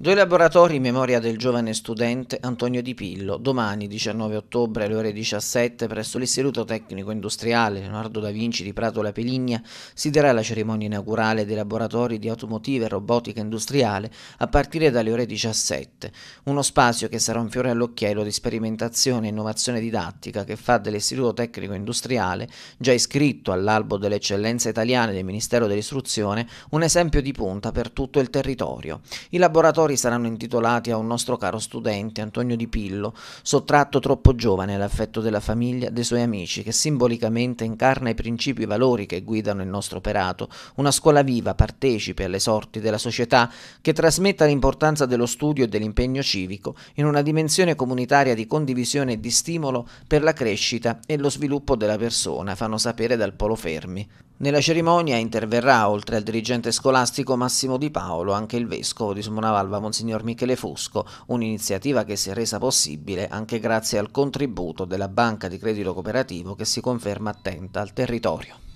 Due laboratori in memoria del giovane studente Antonio Di Pillo, domani 19 ottobre alle ore 17 presso l'Istituto Tecnico Industriale Leonardo da Vinci di Prato La Peligna si darà la cerimonia inaugurale dei laboratori di automotive e robotica industriale a partire dalle ore 17, uno spazio che sarà un fiore all'occhiello di sperimentazione e innovazione didattica che fa dell'Istituto Tecnico Industriale, già iscritto all'albo delle eccellenze italiane del Ministero dell'Istruzione, un esempio di punta per tutto il territorio. I laboratori tesori saranno intitolati a un nostro caro studente, Antonio Di Pillo, sottratto troppo giovane all'affetto della famiglia, dei suoi amici, che simbolicamente incarna i principi e i valori che guidano il nostro operato, una scuola viva, partecipe alle sorti della società, che trasmetta l'importanza dello studio e dell'impegno civico in una dimensione comunitaria di condivisione e di stimolo per la crescita e lo sviluppo della persona, fanno sapere dal Polo Fermi. Nella cerimonia interverrà, oltre al dirigente scolastico Massimo Di Paolo, anche il vescovo di Smonavalva sosteneva Monsignor Michele Fusco, un'iniziativa che si è resa possibile anche grazie al contributo della Banca di Credito Cooperativo che si conferma attenta al territorio.